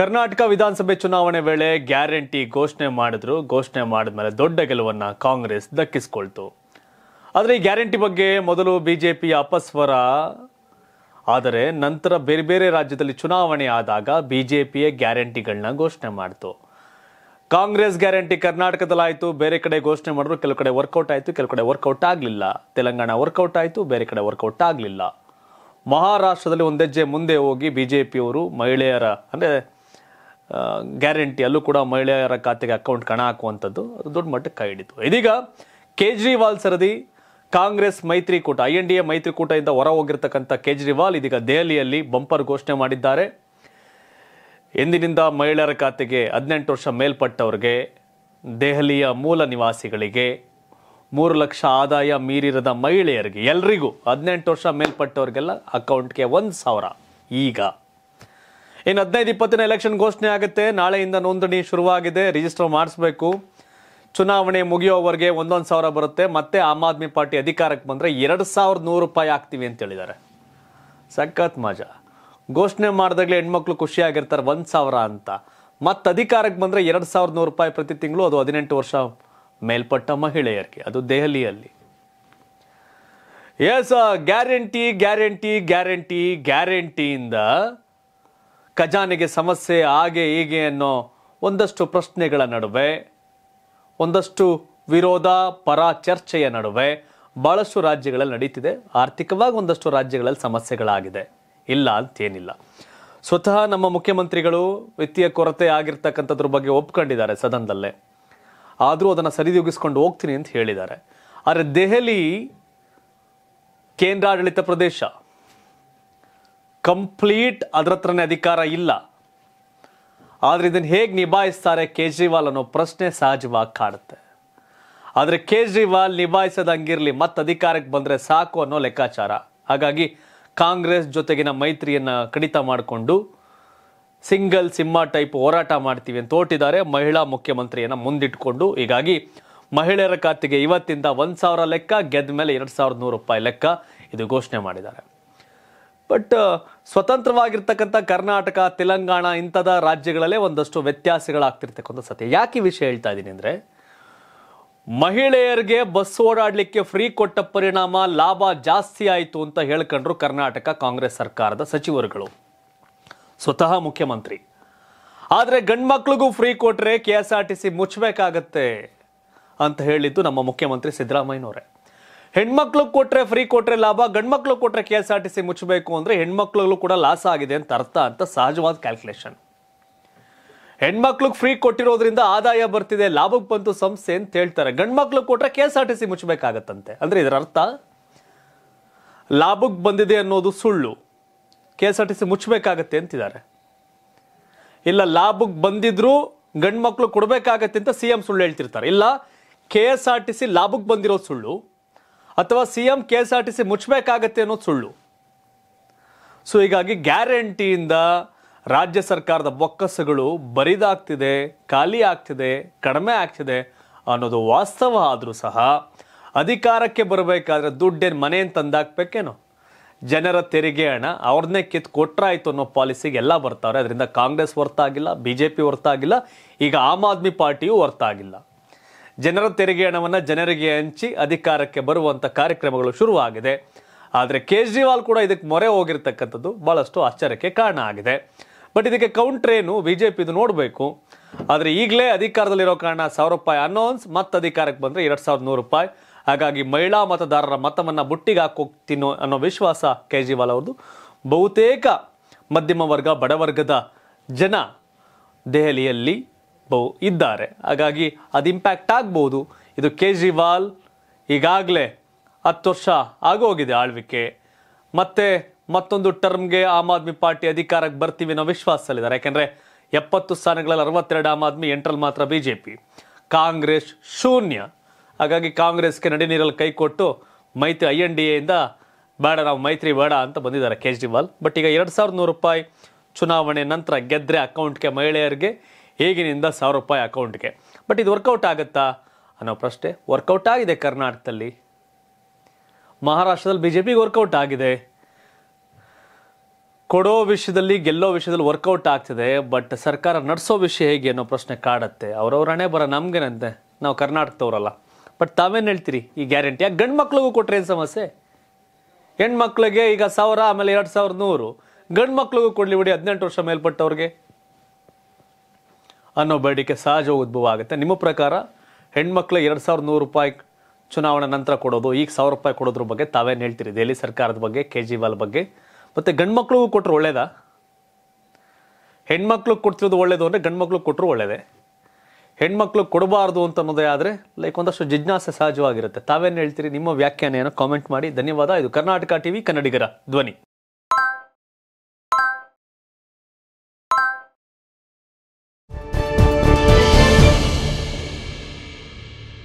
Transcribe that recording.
ಕರ್ನಾಟಕ ವಿಧಾನಸಭೆ ಚುನಾವಣೆ ವೇಳೆ ಗ್ಯಾರಂಟಿ ಘೋಷಣೆ ಮಾಡಿದ್ರು ಘೋಷಣೆ ಮಾಡಿದ್ಮೇಲೆ ದೊಡ್ಡ ಗೆಲುವನ್ನು ಕಾಂಗ್ರೆಸ್ ದಕ್ಕಿಸಿಕೊಳ್ತು ಆದರೆ ಈ ಗ್ಯಾರಂಟಿ ಬಗ್ಗೆ ಮೊದಲು ಬಿಜೆಪಿ ಅಪಸ್ವರ ಆದರೆ ನಂತರ ಬೇರೆ ಬೇರೆ ರಾಜ್ಯದಲ್ಲಿ ಚುನಾವಣೆ ಆದಾಗ ಬಿಜೆಪಿಯೇ ಗ್ಯಾರಂಟಿಗಳನ್ನ ಘೋಷಣೆ ಮಾಡಿತು ಕಾಂಗ್ರೆಸ್ ಗ್ಯಾರಂಟಿ ಕರ್ನಾಟಕದಲ್ಲಾಯಿತು ಬೇರೆ ಕಡೆ ಘೋಷಣೆ ಮಾಡಿದ್ರು ಕೆಲವು ಕಡೆ ವರ್ಕೌಟ್ ಆಯಿತು ಕೆಲವು ಕಡೆ ವರ್ಕೌಟ್ ಆಗಲಿಲ್ಲ ತೆಲಂಗಾಣ ವರ್ಕೌಟ್ ಆಯಿತು ಬೇರೆ ಕಡೆ ವರ್ಕೌಟ್ ಆಗಲಿಲ್ಲ ಮಹಾರಾಷ್ಟ್ರದಲ್ಲಿ ಒಂದೆಜ್ಜೆ ಮುಂದೆ ಹೋಗಿ ಬಿಜೆಪಿಯವರು ಮಹಿಳೆಯರ ಅಂದರೆ ಗ್ಯಾರಂಟಿಯಲ್ಲೂ ಕೂಡ ಮಹಿಳೆಯರ ಖಾತೆಗೆ ಅಕೌಂಟ್ ಕಣ ಹಾಕುವಂಥದ್ದು ಅದು ದೊಡ್ಡ ಮಟ್ಟಕ್ಕೆ ಕೈ ಹಿಡಿತು ಇದೀಗ ಕೇಜ್ರಿವಾಲ್ ಸರದಿ ಕಾಂಗ್ರೆಸ್ ಮೈತ್ರಿಕೂಟ ಐ ಎನ್ ಡಿ ಎ ಮೈತ್ರಿಕೂಟದಿಂದ ಹೊರ ಹೋಗಿರ್ತಕ್ಕಂಥ ಕೇಜ್ರಿವಾಲ್ ಇದೀಗ ದೆಹಲಿಯಲ್ಲಿ ಬಂಪರ್ ಘೋಷಣೆ ಮಾಡಿದ್ದಾರೆ ಎಂದಿನಿಂದ ಮಹಿಳೆಯರ ಖಾತೆಗೆ ಹದಿನೆಂಟು ವರ್ಷ ಮೇಲ್ಪಟ್ಟವ್ರಿಗೆ ದೆಹಲಿಯ ಮೂಲ ನಿವಾಸಿಗಳಿಗೆ ಮೂರು ಲಕ್ಷ ಆದಾಯ ಮೀರಿರದ ಮಹಿಳೆಯರಿಗೆ ಎಲ್ರಿಗೂ ಹದಿನೆಂಟು ವರ್ಷ ಮೇಲ್ಪಟ್ಟವ್ರಿಗೆಲ್ಲ ಅಕೌಂಟ್ಗೆ ಒಂದು ಸಾವಿರ ಈಗ ಇನ್ನು ಹದಿನೈದು ಇಪ್ಪತ್ತಿನ ಎಲೆಕ್ಷನ್ ಘೋಷಣೆ ಆಗುತ್ತೆ ನಾಳೆಯಿಂದ ನೋಂದಣಿ ಶುರುವಾಗಿದೆ ರಿಜಿಸ್ಟರ್ ಮಾಡಿಸ್ಬೇಕು ಚುನಾವಣೆ ಮುಗಿಯೋವರೆಗೆ ಒಂದೊಂದು ಸಾವಿರ ಬರುತ್ತೆ ಮತ್ತೆ ಆಮ್ ಆದ್ಮಿ ಪಾರ್ಟಿ ಅಧಿಕಾರಕ್ಕೆ ಬಂದರೆ ಎರಡು ಸಾವಿರದ ನೂರು ರೂಪಾಯಿ ಹಾಕ್ತೀವಿ ಅಂತ ಹೇಳಿದ್ದಾರೆ ಸಖತ್ ಮಜಾ ಘೋಷಣೆ ಮಾಡಿದಾಗಲೇ ಹೆಣ್ಮಕ್ಳು ಖುಷಿಯಾಗಿರ್ತಾರೆ ಒಂದು ಸಾವಿರ ಅಂತ ಮತ್ತೆ ಅಧಿಕಾರಕ್ಕೆ ಬಂದರೆ ಎರಡು ಸಾವಿರದ ನೂರು ರೂಪಾಯಿ ಪ್ರತಿ ತಿಂಗಳು ಅದು ಹದಿನೆಂಟು ವರ್ಷ ಮೇಲ್ಪಟ್ಟ ಮಹಿಳೆಯರಿಗೆ ಅದು ದೆಹಲಿಯಲ್ಲಿ ಎಸ್ ಗ್ಯಾರಂಟಿ ಗ್ಯಾರಂಟಿ ಗ್ಯಾರಂಟಿ ಗ್ಯಾರಂಟಿಯಿಂದ ಖಜಾನೆಗೆ ಸಮಸ್ಯೆ ಹಾಗೆ ಹೀಗೆ ಅನ್ನೋ ಒಂದಷ್ಟು ಪ್ರಶ್ನೆಗಳ ನಡುವೆ ಒಂದಷ್ಟು ವಿರೋಧ ಪರ ಚರ್ಚೆಯ ನಡುವೆ ಭಾಳಷ್ಟು ರಾಜ್ಯಗಳಲ್ಲಿ ನಡೀತಿದೆ ಆರ್ಥಿಕವಾಗಿ ಒಂದಷ್ಟು ರಾಜ್ಯಗಳಲ್ಲಿ ಸಮಸ್ಯೆಗಳಾಗಿದೆ ಇಲ್ಲ ಅಂತೇನಿಲ್ಲ ಸ್ವತಃ ನಮ್ಮ ಮುಖ್ಯಮಂತ್ರಿಗಳು ವಿತ್ತೀಯ ಕೊರತೆ ಆಗಿರ್ತಕ್ಕಂಥದ್ರ ಬಗ್ಗೆ ಒಪ್ಕೊಂಡಿದ್ದಾರೆ ಸದನದಲ್ಲೇ ಆದರೂ ಅದನ್ನು ಸರಿದೂಗಿಸ್ಕೊಂಡು ಹೋಗ್ತೀನಿ ಅಂತ ಹೇಳಿದ್ದಾರೆ ಆದರೆ ದೆಹಲಿ ಕೇಂದ್ರಾಡಳಿತ ಪ್ರದೇಶ ಕಂಪ್ಲೀಟ್ ಅದರ ಹತ್ರನೇ ಅಧಿಕಾರ ಇಲ್ಲ ಆದರೆ ಇದನ್ನು ಹೇಗೆ ನಿಭಾಯಿಸ್ತಾರೆ ಕೇಜ್ರಿವಾಲ್ ಅನ್ನೋ ಪ್ರಶ್ನೆ ಸಹಜವಾಗಿ ಕಾಡುತ್ತೆ ಆದರೆ ಕೇಜ್ರಿವಾಲ್ ನಿಭಾಯಿಸದಂಗಿರಲಿ ಮತ್ತೆ ಅಧಿಕಾರಕ್ಕೆ ಬಂದರೆ ಸಾಕು ಅನ್ನೋ ಲೆಕ್ಕಾಚಾರ ಹಾಗಾಗಿ ಕಾಂಗ್ರೆಸ್ ಜೊತೆಗಿನ ಮೈತ್ರಿಯನ್ನು ಕಡಿತ ಮಾಡಿಕೊಂಡು ಸಿಂಗಲ್ ಸಿಂಹ ಟೈಪ್ ಹೋರಾಟ ಮಾಡ್ತೀವಿ ಅಂತ ಓಟಿದ್ದಾರೆ ಮಹಿಳಾ ಮುಖ್ಯಮಂತ್ರಿಯನ್ನು ಮುಂದಿಟ್ಕೊಂಡು ಹೀಗಾಗಿ ಮಹಿಳೆಯರ ಖಾತೆಗೆ ಇವತ್ತಿಂದ ಒಂದು ಸಾವಿರ ಲೆಕ್ಕ ಗೆದ್ದ ಮೇಲೆ ಎರಡು ಸಾವಿರದ ನೂರು ರೂಪಾಯಿ ಲೆಕ್ಕ ಇದು ಘೋಷಣೆ ಮಾಡಿದ್ದಾರೆ ಬಟ್ ಸ್ವತಂತ್ರವಾಗಿರ್ತಕ್ಕಂಥ ಕರ್ನಾಟಕ ತೆಲಂಗಾಣ ಇಂಥದ ರಾಜ್ಯಗಳಲ್ಲೇ ಒಂದಷ್ಟು ವ್ಯತ್ಯಾಸಗಳಾಗ್ತಿರ್ತಕ್ಕಂಥ ಸತ್ಯ ಯಾಕೆ ಈ ವಿಷಯ ಹೇಳ್ತಾ ಇದ್ದೀನಿ ಅಂದರೆ ಮಹಿಳೆಯರಿಗೆ ಬಸ್ ಓಡಾಡಲಿಕ್ಕೆ ಫ್ರೀ ಕೊಟ್ಟ ಪರಿಣಾಮ ಲಾಭ ಜಾಸ್ತಿ ಆಯಿತು ಅಂತ ಹೇಳ್ಕೊಂಡ್ರು ಕರ್ನಾಟಕ ಕಾಂಗ್ರೆಸ್ ಸರ್ಕಾರದ ಸಚಿವರುಗಳು ಸ್ವತಃ ಮುಖ್ಯಮಂತ್ರಿ ಆದರೆ ಗಂಡ್ಮಕ್ಳಿಗೂ ಫ್ರೀ ಕೊಟ್ಟರೆ K S R T C ಮುಚ್ಚಬೇಕಾಗತ್ತೆ ಅಂತ ಹೇಳಿದ್ದು ನಮ್ಮ ಮುಖ್ಯಮಂತ್ರಿ ಸಿದ್ದರಾಮಯ್ಯನವರೇ ಹೆಣ್ಮಕ್ಳು ಕೊಟ್ರೆ ಫ್ರೀ ಕೊಟ್ರೆ ಲಾಭ ಗಂಡ್ಮಕ್ಳು ಕೊಟ್ರೆ K S R T C ಮುಚ್ಚಬೇಕು ಅಂದ್ರೆ ಹೆಣ್ಮಕ್ಳು ಕೂಡ ಲಾಸ್ ಆಗಿದೆ ಅಂತ ಅರ್ಥ ಅಂತ ಸಹಜವಾದ ಕ್ಯಾಲ್ಕುಲೇಷನ್ ಹೆಣ್ಮಕ್ಳಿಗೆ ಫ್ರೀ ಕೊಟ್ಟಿರೋದ್ರಿಂದ ಆದಾಯ ಬರ್ತಿದೆ ಲಾಭಕ್ಕೆ ಬಂತು ಸಂಸ್ಥೆ ಅಂತ ಹೇಳ್ತಾರೆ ಗಂಡ್ಮಕ್ಳು ಕೊಟ್ರೆ K S R T C ಮುಚ್ಚಬೇಕಾಗತ್ತಂತೆ ಅಂದ್ರೆ ಇದರ ಅರ್ಥ ಲಾಭಕ್ಕೆ ಬಂದಿದೆ ಅನ್ನೋದು ಸುಳ್ಳು K S R T C ಮುಚ್ಚಬೇಕಾಗತ್ತೆ ಅಂತಿದ್ದಾರೆ ಇಲ್ಲ ಲಾಭಕ್ಕೆ ಬಂದಿದ್ರು ಗಂಡ್ಮಕ್ಳು ಕೊಡಬೇಕಾಗತ್ತೆ ಅಂತ ಸಿ ಎಂ ಸುಳ್ಳು ಹೇಳ್ತಿರ್ತಾರೆ ಇಲ್ಲ K S R T C ಲಾಭಕ್ಕೆ ಬಂದಿರೋ ಸುಳ್ಳು ಅಥವಾ C M K S R T C ಮುಚ್ಚಬೇಕಾಗತ್ತೆ ಅನ್ನೋದು ಸುಳ್ಳು ಸೊ ಹೀಗಾಗಿ ಗ್ಯಾರಂಟಿಯಿಂದ ರಾಜ್ಯ ಸರ್ಕಾರದ ಬೊಕ್ಕಸಗಳು ಬರಿದಾಗ್ತಿದೆ ಖಾಲಿ ಆಗ್ತಿದೆ ಕಡಿಮೆ ಆಗ್ತಿದೆ ಅನ್ನೋದು ವಾಸ್ತವ ಆದರೂ ಸಹ ಅಧಿಕಾರಕ್ಕೆ ಬರಬೇಕಾದ್ರೆ ದುಡ್ಡೇನು ಮನೆಯನ್ನು ತಂದಾಕ್ಬೇಕೇನೋ ಜನರ ತೆರಿಗೆ ಹಣ ಅವ್ರನ್ನೇ ಕಿತ್ತು ಕೊಟ್ರಾಯ್ತು ಅನ್ನೋ ಪಾಲಿಸಿಗೆ ಎಲ್ಲ ಬರ್ತಾವ್ರೆ ಅದರಿಂದ ಕಾಂಗ್ರೆಸ್ ವರ್ತಾಗಿಲ್ಲ ಬಿ ಜೆ ಪಿ ವರ್ತಾಗಿಲ್ಲ ಈಗ ಆಮ್ ಆದ್ಮಿ ಪಾರ್ಟಿಯು ವರ್ತಾಗಿಲ್ಲ ಜನರ ತೆರಿಗೆ ಹಣವನ್ನು ಜನರಿಗೆ ಹಂಚಿ ಅಧಿಕಾರಕ್ಕೆ ಬರುವಂಥ ಕಾರ್ಯಕ್ರಮಗಳು ಶುರುವಾಗಿದೆ ಆದರೆ ಕೇಜ್ರಿವಾಲ್ ಕೂಡ ಇದಕ್ಕೆ ಮೊರೆ ಹೋಗಿರ್ತಕ್ಕಂಥದ್ದು ಭಾಳಷ್ಟು ಆಶ್ಚರ್ಯಕ್ಕೆ ಕಾರಣ ಆಗಿದೆ ಬಟ್ ಇದಕ್ಕೆ ಕೌಂಟ್ರ್ ಏನು ಬಿ ಜೆ ಪಿದು ನೋಡಬೇಕು ಆದರೆ ಈಗಲೇ ಅಧಿಕಾರದಲ್ಲಿರೋ ಕಾರಣ ಸಾವಿರ ರೂಪಾಯಿ ಅನೌನ್ಸ್ ಮತ್ತೆ ಅಧಿಕಾರಕ್ಕೆ ಬಂದರೆ ಎರಡು ಸಾವಿರದ ನೂರು ರೂಪಾಯಿ ಹಾಗಾಗಿ ಮಹಿಳಾ ಮತದಾರರ ಮತವನ್ನು ಬುಟ್ಟಿಗೆ ಹಾಕೋಗ್ತೀನೋ ಅನ್ನೋ ವಿಶ್ವಾಸ ಕೇಜ್ರಿವಾಲ್ ಅವ್ರದ್ದು ಬಹುತೇಕ ಮಧ್ಯಮ ವರ್ಗ ಬಡವರ್ಗದ ಜನ ದೆಹಲಿಯಲ್ಲಿ ಇದ್ದಾರೆ ಹಾಗಾಗಿ ಅದು ಇಂಪ್ಯಾಕ್ಟ್ ಆಗ್ಬೋದು ಇದು ಕೇಜ್ರಿವಾಲ್ ಈಗಾಗಲೇ ಹತ್ತು ವರ್ಷ ಆಗೋಗಿದೆ ಆಳ್ವಿಕೆ ಮತ್ತೆ ಮತ್ತೊಂದು ಟರ್ಮ್ಗೆ ಆಮ್ ಆದ್ಮಿ ಪಾರ್ಟಿ ಅಧಿಕಾರಕ್ಕೆ ಬರ್ತೀವಿ ಅನ್ನೋ ವಿಶ್ವಾಸದಲ್ಲಿದ್ದಾರೆ ಯಾಕೆಂದರೆ ಎಪ್ಪತ್ತು ಸ್ಥಾನಗಳಲ್ಲಿ ಅರವತ್ತೆರಡು ಆಮ್ ಆದ್ಮಿ ಎಂಟ್ರಲ್ಲಿ ಮಾತ್ರ ಬಿ ಜೆ ಪಿ ಕಾಂಗ್ರೆಸ್ ಶೂನ್ಯ ಹಾಗಾಗಿ ಕಾಂಗ್ರೆಸ್ಗೆ ನಡಿ ನೀರಲ್ಲಿ ಕೈ ಕೊಟ್ಟು ಮೈತ್ರಿ ಐ ಎನ್ ಡಿ ಎಯಿಂದ ಬೇಡ ನಾವು ಮೈತ್ರಿ ಬೇಡ ಅಂತ ಬಂದಿದ್ದಾರೆ ಕೇಜ್ರಿವಾಲ್ ಬಟ್ ಈಗ ಎರಡು ಸಾವಿರದ ನೂರು ರೂಪಾಯಿ ಚುನಾವಣೆ ನಂತರ ಗೆದ್ದರೆ ಅಕೌಂಟ್ಗೆ ಮಹಿಳೆಯರಿಗೆ ಹೇಗಿನಿಂದ ಸಾವಿರ ರೂಪಾಯಿ ಅಕೌಂಟ್ಗೆ ಬಟ್ ಇದು ವರ್ಕೌಟ್ ಆಗುತ್ತಾ ಅನ್ನೋ ಪ್ರಶ್ನೆ ವರ್ಕೌಟ್ ಆಗಿದೆ ಕರ್ನಾಟಕದಲ್ಲಿ ಮಹಾರಾಷ್ಟ್ರದಲ್ಲಿ ಬಿ ಜೆ ಪಿಗೆ ವರ್ಕೌಟ್ ಆಗಿದೆ ಕೊಡೋ ವಿಷಯದಲ್ಲಿ ಗೆಲ್ಲೋ ವಿಷಯದಲ್ಲಿ ವರ್ಕೌಟ್ ಆಗ್ತಿದೆ ಬಟ್ ಸರ್ಕಾರ ನಡೆಸೋ ವಿಷಯ ಹೇಗೆ ಅನ್ನೋ ಪ್ರಶ್ನೆ ಕಾಡುತ್ತೆ ಅವರವ್ರ ಹಣೆ ಬರ ನಮಗೇನಂತೆ ನಾವು ಕರ್ನಾಟಕದವರಲ್ಲ ಬಟ್ ತಾವೇನು ಹೇಳ್ತೀರಿ ಈ ಗ್ಯಾರಂಟಿ ಯಾಕೆ ಗಂಡು ಮಕ್ಳಿಗೂ ಕೊಟ್ರೆ ಏನು ಸಮಸ್ಯೆ ಹೆಣ್ಮಕ್ಳಿಗೆ ಈಗ ಸಾವಿರ ಆಮೇಲೆ ಎರಡು ಸಾವಿರದ ನೂರು ಗಂಡು ಮಕ್ಳಿಗೂ ಕೊಡಲಿ ಬಿಡಿ ಹದಿನೆಂಟು ವರ್ಷ ಮೇಲ್ಪಟ್ಟವ್ರಿಗೆ ಅನ್ನೋ ಬೇಡಿಕೆ ಸಹಜ ಉದ್ಭವ ಆಗುತ್ತೆ ನಿಮ್ಮ ಪ್ರಕಾರ ಹೆಣ್ಮಕ್ಳು ಎರಡು ಸಾವಿರದ ನೂರು ರೂಪಾಯಿ ಚುನಾವಣೆ ನಂತರ ಕೊಡೋದು ಈಗ ಸಾವಿರ ರೂಪಾಯಿ ಕೊಡೋದ್ರ ಬಗ್ಗೆ ತಾವೇನು ಹೇಳ್ತೀರಿ ದೆಹಲಿ ಸರ್ಕಾರದ ಬಗ್ಗೆ ಕೇಜ್ರಿವಾಲ್ ಬಗ್ಗೆ ಮತ್ತು ಗಂಡ್ಮಕ್ಳಿಗೂ ಕೊಟ್ಟರು ಒಳ್ಳೇದಾ ಹೆಣ್ಮಕ್ಳು ಕೊಡ್ತಿರೋದು ಒಳ್ಳೇದು ಅಂದರೆ ಗಂಡ್ಮಕ್ಳು ಕೊಟ್ಟರು ಒಳ್ಳೇದೇ ಹೆಣ್ಮಕ್ಳು ಕೊಡಬಾರ್ದು ಅಂತ ಅನ್ನೋದೇ ಆದರೆ ಲೈಕ್ ಒಂದಷ್ಟು ಜಿಜ್ಞಾಸೆ ಸಹಜವಾಗಿರುತ್ತೆ ತಾವೇನು ಹೇಳ್ತೀರಿ ನಿಮ್ಮ ವ್ಯಾಖ್ಯಾನ ಏನೋ ಕಾಮೆಂಟ್ ಮಾಡಿ ಧನ್ಯವಾದ ಇದು ಕರ್ನಾಟಕ ಟಿವಿ ಕನ್ನಡಿಗರ ಧ್ವನಿ